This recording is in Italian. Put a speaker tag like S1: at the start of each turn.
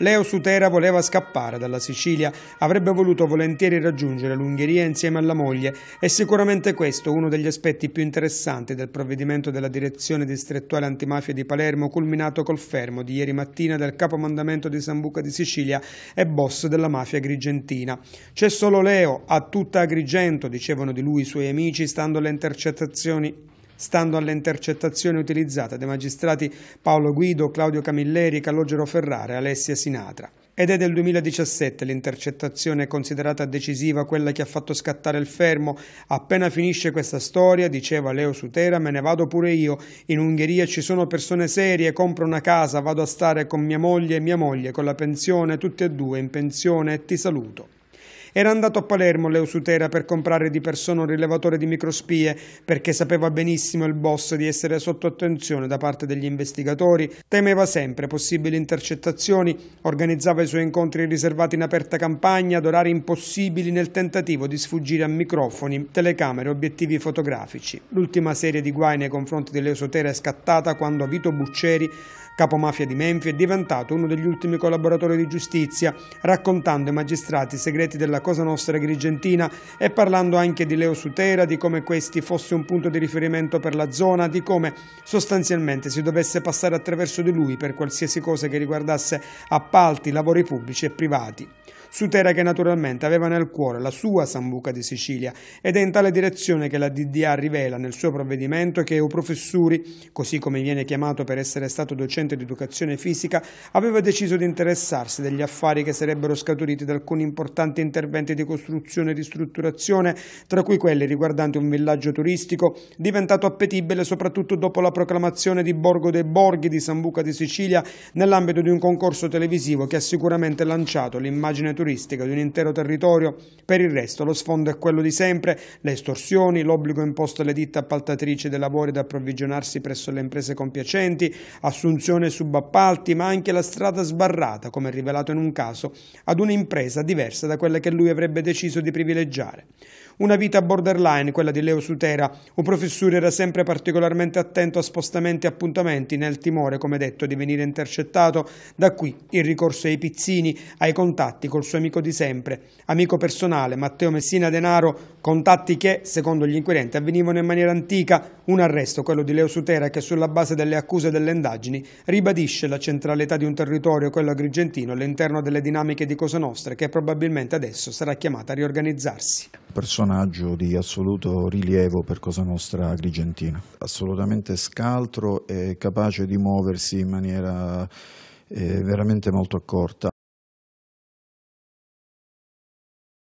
S1: Leo Sutera voleva scappare dalla Sicilia, avrebbe voluto volentieri raggiungere l'Ungheria insieme alla moglie È sicuramente questo uno degli aspetti più interessanti del provvedimento della direzione distrettuale antimafia di Palermo culminato col fermo di ieri mattina del capomandamento di Sambuca di Sicilia e boss della mafia grigentina. C'è solo Leo, a tutta Agrigento, dicevano di lui i suoi amici, stando alle intercettazioni Stando alle intercettazioni utilizzate dai magistrati Paolo Guido, Claudio Camilleri, Calogero Ferrara e Alessia Sinatra. Ed è del 2017 l'intercettazione considerata decisiva, quella che ha fatto scattare il fermo. Appena finisce questa storia, diceva Leo Sutera, me ne vado pure io. In Ungheria ci sono persone serie, compro una casa, vado a stare con mia moglie e mia moglie, con la pensione, tutti e due in pensione e ti saluto. Era andato a Palermo Leusutera per comprare di persona un rilevatore di microspie perché sapeva benissimo il boss di essere sotto attenzione da parte degli investigatori, temeva sempre possibili intercettazioni, organizzava i suoi incontri riservati in aperta campagna ad orari impossibili nel tentativo di sfuggire a microfoni, telecamere, obiettivi fotografici. L'ultima serie di guai nei confronti di Leusutera è scattata quando Vito Bucceri capomafia di Menfi, è diventato uno degli ultimi collaboratori di giustizia, raccontando ai magistrati i segreti della Cosa Nostra Grigentina e parlando anche di Leo Sutera, di come questi fosse un punto di riferimento per la zona, di come sostanzialmente si dovesse passare attraverso di lui per qualsiasi cosa che riguardasse appalti, lavori pubblici e privati su terra che naturalmente aveva nel cuore la sua Sambuca di Sicilia ed è in tale direzione che la DDA rivela nel suo provvedimento che Euprofessuri, così come viene chiamato per essere stato docente di educazione fisica, aveva deciso di interessarsi degli affari che sarebbero scaturiti da alcuni importanti interventi di costruzione e ristrutturazione, tra cui quelli riguardanti un villaggio turistico diventato appetibile soprattutto dopo la proclamazione di Borgo dei Borghi di Sambuca di Sicilia nell'ambito di un concorso televisivo che ha sicuramente lanciato l'immagine turistica di un intero territorio. Per il resto lo sfondo è quello di sempre, le estorsioni, l'obbligo imposto alle ditte appaltatrici dei lavori da approvvigionarsi presso le imprese compiacenti, assunzione e subappalti, ma anche la strada sbarrata, come rivelato in un caso, ad un'impresa diversa da quella che lui avrebbe deciso di privilegiare. Una vita borderline, quella di Leo Sutera. Un professore era sempre particolarmente attento a spostamenti e appuntamenti, nel timore, come detto, di venire intercettato. Da qui il ricorso ai pizzini, ai contatti col suo amico di sempre, amico personale Matteo Messina Denaro, contatti che, secondo gli inquirenti, avvenivano in maniera antica. Un arresto, quello di Leo Sutera, che sulla base delle accuse e delle indagini ribadisce la centralità di un territorio, quello agrigentino, all'interno delle dinamiche di Cosa Nostra, che probabilmente adesso sarà chiamata a riorganizzarsi personaggio di assoluto rilievo per Cosa Nostra Agrigentina, assolutamente scaltro e capace di muoversi in maniera eh, veramente molto accorta.